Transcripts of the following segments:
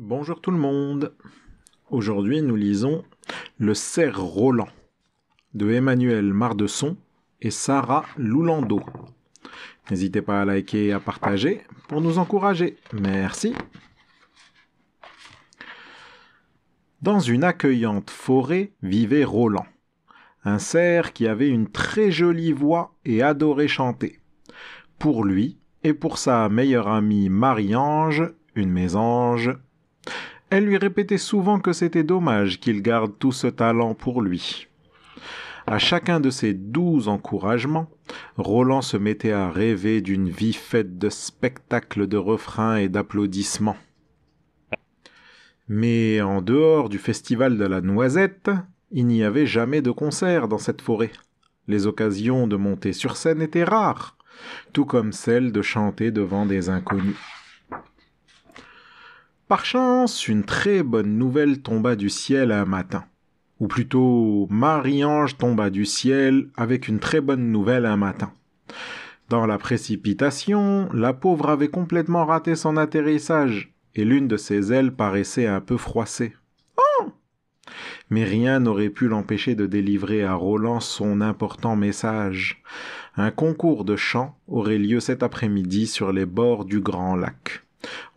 Bonjour tout le monde. Aujourd'hui, nous lisons Le cerf Roland de Emmanuel Mardesson et Sarah Loulando. N'hésitez pas à liker et à partager pour nous encourager. Merci. Dans une accueillante forêt vivait Roland, un cerf qui avait une très jolie voix et adorait chanter. Pour lui et pour sa meilleure amie Marie-Ange, une mésange, elle lui répétait souvent que c'était dommage qu'il garde tout ce talent pour lui. À chacun de ces doux encouragements, Roland se mettait à rêver d'une vie faite de spectacles de refrains et d'applaudissements. Mais en dehors du festival de la noisette, il n'y avait jamais de concert dans cette forêt. Les occasions de monter sur scène étaient rares, tout comme celles de chanter devant des inconnus. Par chance, une très bonne nouvelle tomba du ciel un matin. Ou plutôt, Marie-Ange tomba du ciel avec une très bonne nouvelle un matin. Dans la précipitation, la pauvre avait complètement raté son atterrissage, et l'une de ses ailes paraissait un peu froissée. Oh Mais rien n'aurait pu l'empêcher de délivrer à Roland son important message. Un concours de chant aurait lieu cet après-midi sur les bords du grand lac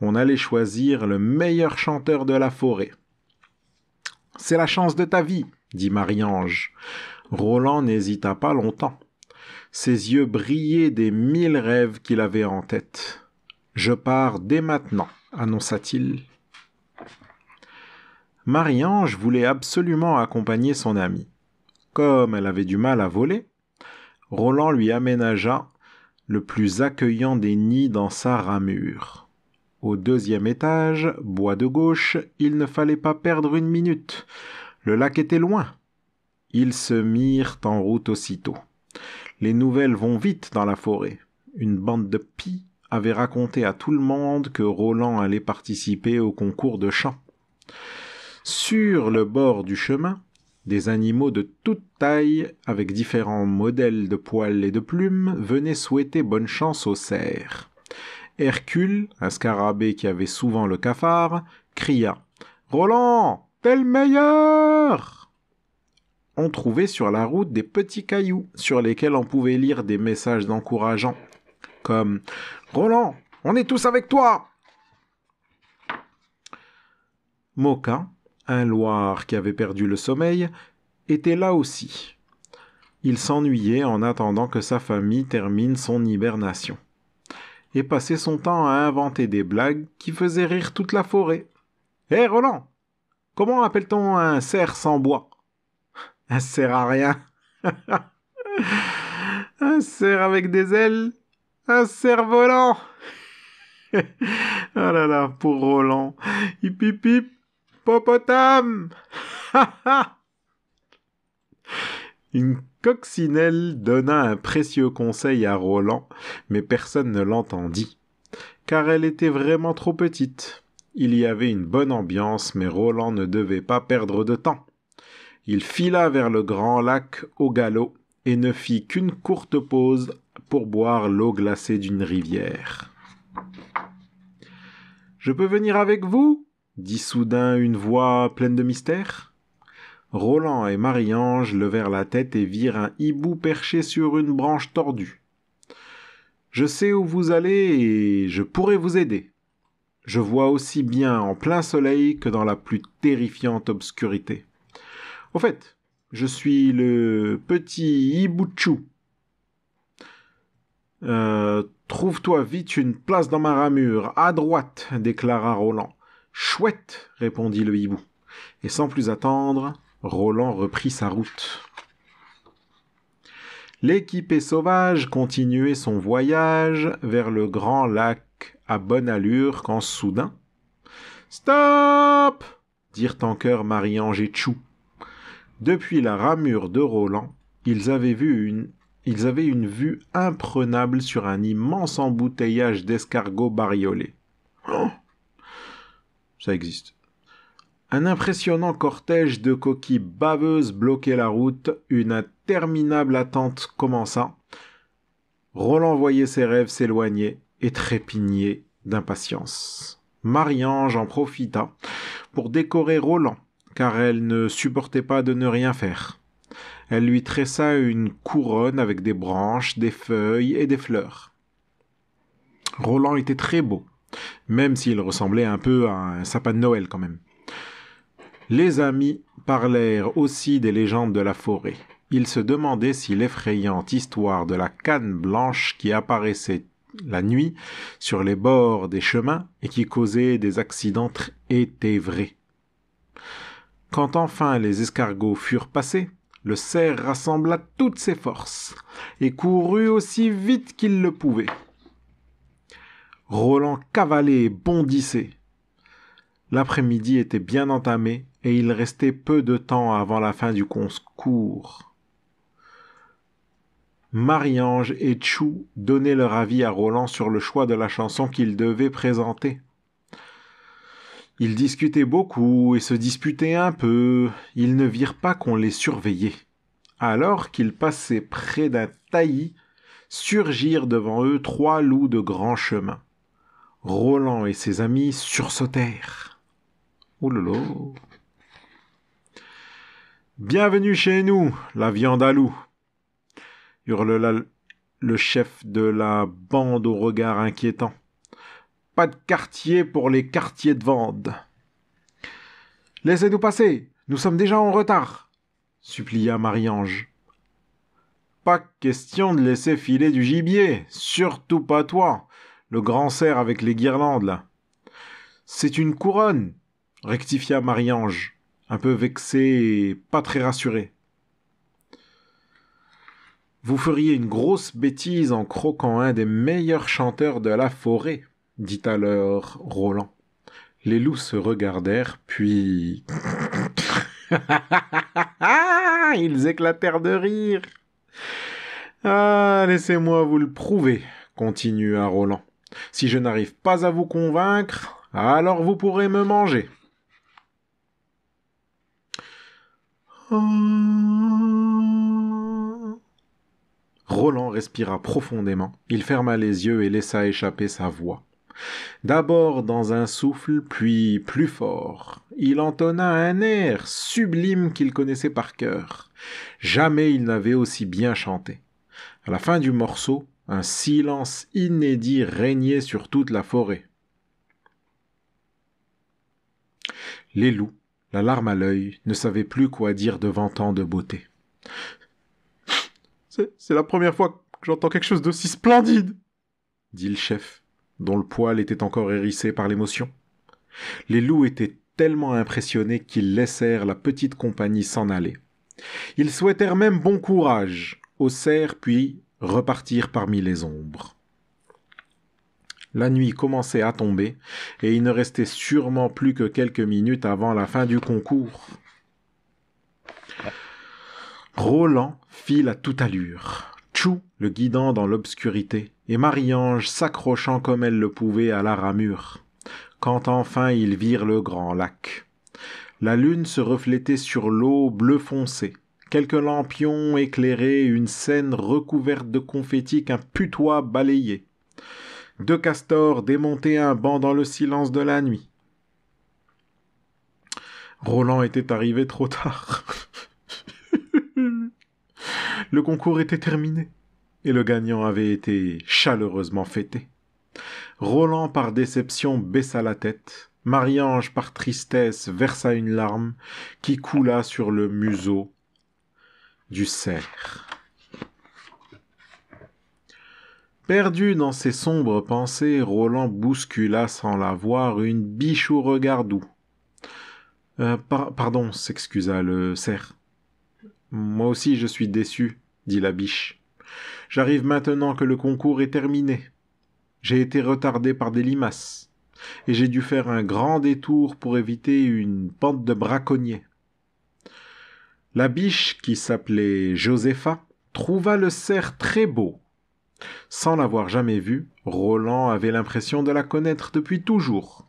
on allait choisir le meilleur chanteur de la forêt. C'est la chance de ta vie, dit Marie-Ange. Roland n'hésita pas longtemps. Ses yeux brillaient des mille rêves qu'il avait en tête. Je pars dès maintenant, annonça-t-il. Marie-Ange voulait absolument accompagner son amie. Comme elle avait du mal à voler, Roland lui aménagea le plus accueillant des nids dans sa ramure. Au deuxième étage, bois de gauche, il ne fallait pas perdre une minute. Le lac était loin. Ils se mirent en route aussitôt. Les nouvelles vont vite dans la forêt. Une bande de pies avait raconté à tout le monde que Roland allait participer au concours de chant. Sur le bord du chemin, des animaux de toute taille, avec différents modèles de poils et de plumes, venaient souhaiter bonne chance au cerfs. Hercule, un scarabée qui avait souvent le cafard, cria Roland, t'es le meilleur On trouvait sur la route des petits cailloux sur lesquels on pouvait lire des messages encourageants, comme Roland, on est tous avec toi Moka, un Loir qui avait perdu le sommeil, était là aussi. Il s'ennuyait en attendant que sa famille termine son hibernation et passait son temps à inventer des blagues qui faisaient rire toute la forêt. Hé Roland Comment appelle-t-on un cerf sans bois Un cerf à rien Un cerf avec des ailes Un cerf volant Oh là là, pour Roland Hip hip hip Une Coccinelle donna un précieux conseil à Roland, mais personne ne l'entendit, car elle était vraiment trop petite. Il y avait une bonne ambiance, mais Roland ne devait pas perdre de temps. Il fila vers le grand lac au galop et ne fit qu'une courte pause pour boire l'eau glacée d'une rivière. Je peux venir avec vous dit soudain une voix pleine de mystère. Roland et Marie-Ange levèrent la tête et virent un hibou perché sur une branche tordue. Je sais où vous allez et je pourrai vous aider. Je vois aussi bien en plein soleil que dans la plus terrifiante obscurité. Au fait, je suis le petit hibouchou. Euh, trouve-toi vite une place dans ma ramure, à droite, déclara Roland. Chouette, répondit le hibou. Et sans plus attendre, Roland reprit sa route. L'équipée sauvage continuait son voyage vers le grand lac à bonne allure quand soudain. Stop! dirent en chœur Marie-Ange et Chou. Depuis la ramure de Roland, ils avaient vu une ils avaient une vue imprenable sur un immense embouteillage d'escargots bariolés. Oh ça existe. Un impressionnant cortège de coquilles baveuses bloquait la route, une interminable attente commença. Roland voyait ses rêves s'éloigner et trépignait d'impatience. Marie-Ange en profita pour décorer Roland, car elle ne supportait pas de ne rien faire. Elle lui tressa une couronne avec des branches, des feuilles et des fleurs. Roland était très beau, même s'il ressemblait un peu à un sapin de Noël quand même. Les amis parlèrent aussi des légendes de la forêt. Ils se demandaient si l'effrayante histoire de la canne blanche qui apparaissait la nuit sur les bords des chemins et qui causait des accidents était vraie. Quand enfin les escargots furent passés, le cerf rassembla toutes ses forces et courut aussi vite qu'il le pouvait. Roland cavalait et bondissait. L'après-midi était bien entamé et il restait peu de temps avant la fin du concours. Marie-Ange et Chou donnaient leur avis à Roland sur le choix de la chanson qu'ils devaient présenter. Ils discutaient beaucoup et se disputaient un peu. Ils ne virent pas qu'on les surveillait. Alors qu'ils passaient près d'un taillis, surgirent devant eux trois loups de grand chemin. Roland et ses amis sursautèrent. Bienvenue chez nous, la viande à loup hurla le chef de la bande au regard inquiétant. Pas de quartier pour les quartiers de vente. Laissez-nous passer, nous sommes déjà en retard, supplia Marie-Ange. Pas question de laisser filer du gibier, surtout pas toi, le grand cerf avec les guirlandes là. C'est une couronne, rectifia Marie-Ange un peu vexé et pas très rassuré. Vous feriez une grosse bêtise en croquant un des meilleurs chanteurs de la forêt, dit alors Roland. Les loups se regardèrent, puis... Ils éclatèrent de rire. Ah, laissez-moi vous le prouver, continua Roland. Si je n'arrive pas à vous convaincre, alors vous pourrez me manger. Roland respira profondément, il ferma les yeux et laissa échapper sa voix. D'abord dans un souffle, puis plus fort, il entonna un air sublime qu'il connaissait par cœur. Jamais il n'avait aussi bien chanté. À la fin du morceau, un silence inédit régnait sur toute la forêt. Les loups la larme à l'œil, ne savait plus quoi dire devant tant de beauté. C'est la première fois que j'entends quelque chose d'aussi splendide, dit le chef, dont le poil était encore hérissé par l'émotion. Les loups étaient tellement impressionnés qu'ils laissèrent la petite compagnie s'en aller. Ils souhaitèrent même bon courage haussèrent puis repartirent parmi les ombres. La nuit commençait à tomber, et il ne restait sûrement plus que quelques minutes avant la fin du concours. Roland fit à toute allure, Tchou le guidant dans l'obscurité, et Marie-Ange s'accrochant comme elle le pouvait à la ramure. Quand enfin ils virent le grand lac. La lune se reflétait sur l'eau bleu foncé. Quelques lampions éclairaient une scène recouverte de confettis qu'un putois balayait. Deux castors démontaient un banc dans le silence de la nuit. Roland était arrivé trop tard. le concours était terminé et le gagnant avait été chaleureusement fêté. Roland par déception baissa la tête, Marie-Ange par tristesse versa une larme qui coula sur le museau du cerf. Perdu dans ses sombres pensées, Roland bouscula sans la voir une biche au regard doux. Euh, pardon, s'excusa le cerf. Moi aussi je suis déçu, dit la biche. J'arrive maintenant que le concours est terminé. J'ai été retardé par des limaces, et j'ai dû faire un grand détour pour éviter une pente de braconnier. La biche, qui s'appelait Josepha, trouva le cerf très beau sans l'avoir jamais vue, Roland avait l'impression de la connaître depuis toujours.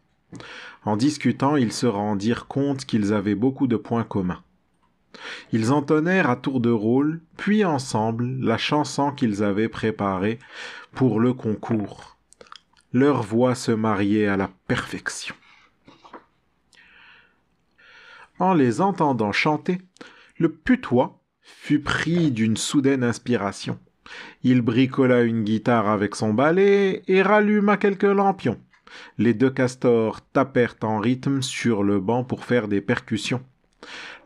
En discutant, ils se rendirent compte qu'ils avaient beaucoup de points communs. Ils entonnèrent à tour de rôle, puis ensemble, la chanson qu'ils avaient préparée pour le concours. Leur voix se mariait à la perfection. En les entendant chanter, le putois fut pris d'une soudaine inspiration. Il bricola une guitare avec son balai et ralluma quelques lampions. Les deux castors tapèrent en rythme sur le banc pour faire des percussions.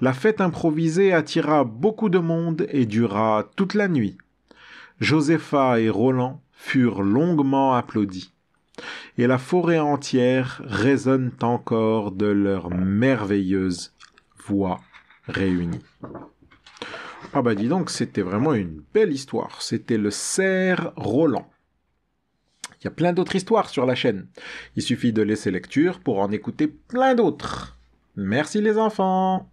La fête improvisée attira beaucoup de monde et dura toute la nuit. Josepha et Roland furent longuement applaudis. Et la forêt entière résonne encore de leur merveilleuse voix réunie. Ah bah dis donc, c'était vraiment une belle histoire. C'était le cerf Roland. Il y a plein d'autres histoires sur la chaîne. Il suffit de laisser lecture pour en écouter plein d'autres. Merci les enfants